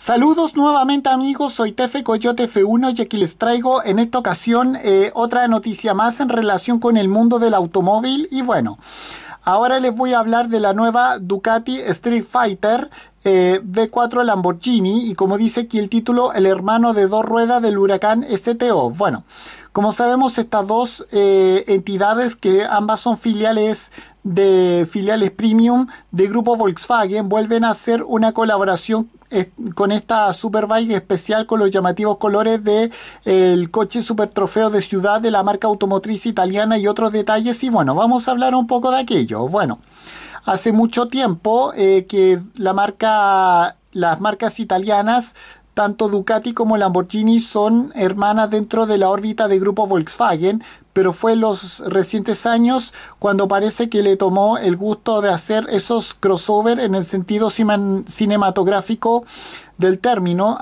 Saludos nuevamente amigos, soy Tefe Coyote F1 y aquí les traigo en esta ocasión eh, otra noticia más en relación con el mundo del automóvil y bueno, ahora les voy a hablar de la nueva Ducati Street Fighter eh, b V4 Lamborghini y como dice aquí el título, el hermano de dos ruedas del huracán STO. Bueno, como sabemos estas dos eh, entidades que ambas son filiales de filiales premium de grupo Volkswagen vuelven a hacer una colaboración eh, con esta Superbike especial con los llamativos colores del el coche Super Trofeo de Ciudad de la marca automotriz italiana y otros detalles y bueno, vamos a hablar un poco de aquello. Bueno, hace mucho tiempo eh, que la marca, las marcas italianas, tanto Ducati como Lamborghini, son hermanas dentro de la órbita del grupo Volkswagen, pero fue en los recientes años cuando parece que le tomó el gusto de hacer esos crossover en el sentido cinematográfico del término.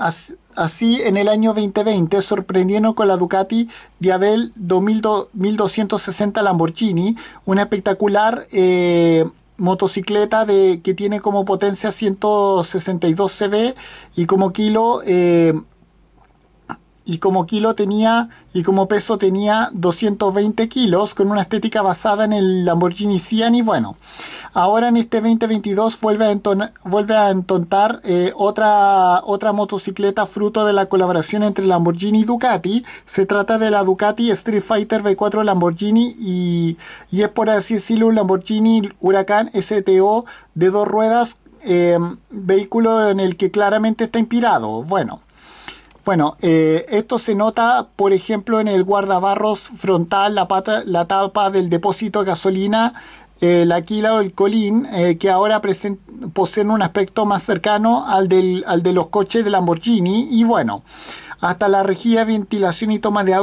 Así, en el año 2020 sorprendieron con la Ducati Diabel 1260 Lamborghini, una espectacular eh, motocicleta de, que tiene como potencia 162 cb y como kilo eh, y como kilo tenía y como peso tenía 220 kilos con una estética basada en el Lamborghini Sian y bueno ahora en este 2022 vuelve a, entontar eh, otra, otra motocicleta fruto de la colaboración entre Lamborghini y Ducati se trata de la Ducati Street Fighter V4 Lamborghini y, es por así decirlo un Lamborghini Huracán STO de dos ruedas eh, vehículo en el que claramente está inspirado bueno bueno, eh, esto se nota, por ejemplo, en el guardabarros frontal, la, tapa del depósito de gasolina, eh, la Aquila o el Colín, eh, que ahora poseen un aspecto más cercano al, al de los coches de Lamborghini. Y bueno, hasta la rejilla, ventilación y toma de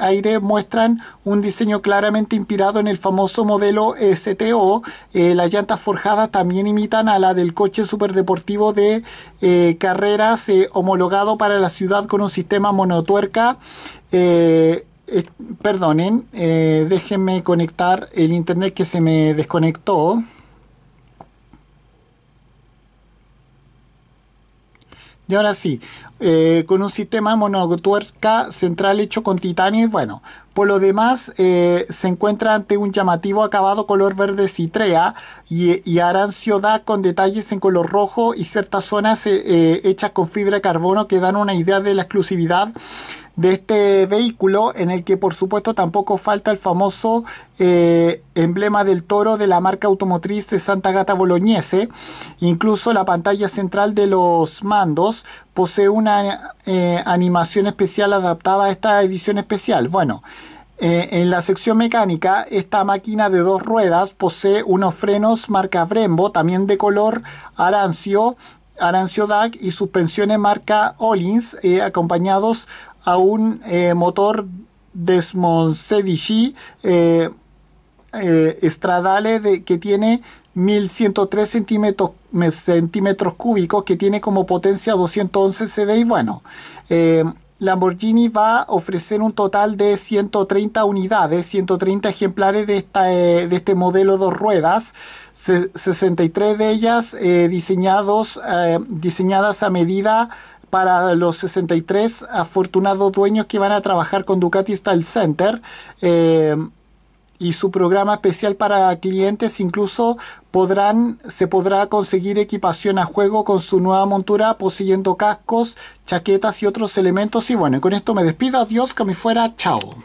aire, muestran un diseño claramente inspirado en el famoso modelo STO. Eh, las llantas forjadas también imitan a la del coche superdeportivo de eh, carreras eh, homologado para la ciudad con un sistema monotuerca. perdonen, déjenme conectar el internet que se me desconectó. Y ahora sí, eh, con un sistema monotuerca central hecho con titanio y bueno, por lo demás eh, se encuentra ante un llamativo acabado color verde citrea y, y arancio da con detalles en color rojo y ciertas zonas eh, hechas con fibra de carbono que dan una idea de la exclusividad de este vehículo en el que por supuesto tampoco falta el famoso eh, emblema del toro de la marca automotriz de Santa Gata Bolognese. Incluso la pantalla central de los mandos posee una eh, animación especial adaptada a esta edición especial. Bueno, eh, en la sección mecánica, esta máquina de dos ruedas posee unos frenos marca Brembo, también de color arancio, arancio DAC y suspensiones marca Ollins, acompañados a un eh, motor Desmond eh, eh, Stradale que tiene 1103 centímetros, centímetros cúbicos, que tiene como potencia 211 CV y bueno. Eh, Lamborghini va a ofrecer un total de 130 unidades, 130 ejemplares de, esta, eh, de este modelo dos ruedas, 63 de ellas diseñados, diseñadas a medida para los 63 afortunados dueños que van a trabajar con Ducati Style Center. Eh, y su programa especial para clientes incluso podrán se podrá conseguir equipación a juego con su nueva montura poseyendo cascos, chaquetas y otros elementos y bueno, con esto me despido, adiós, que me fuera, chao.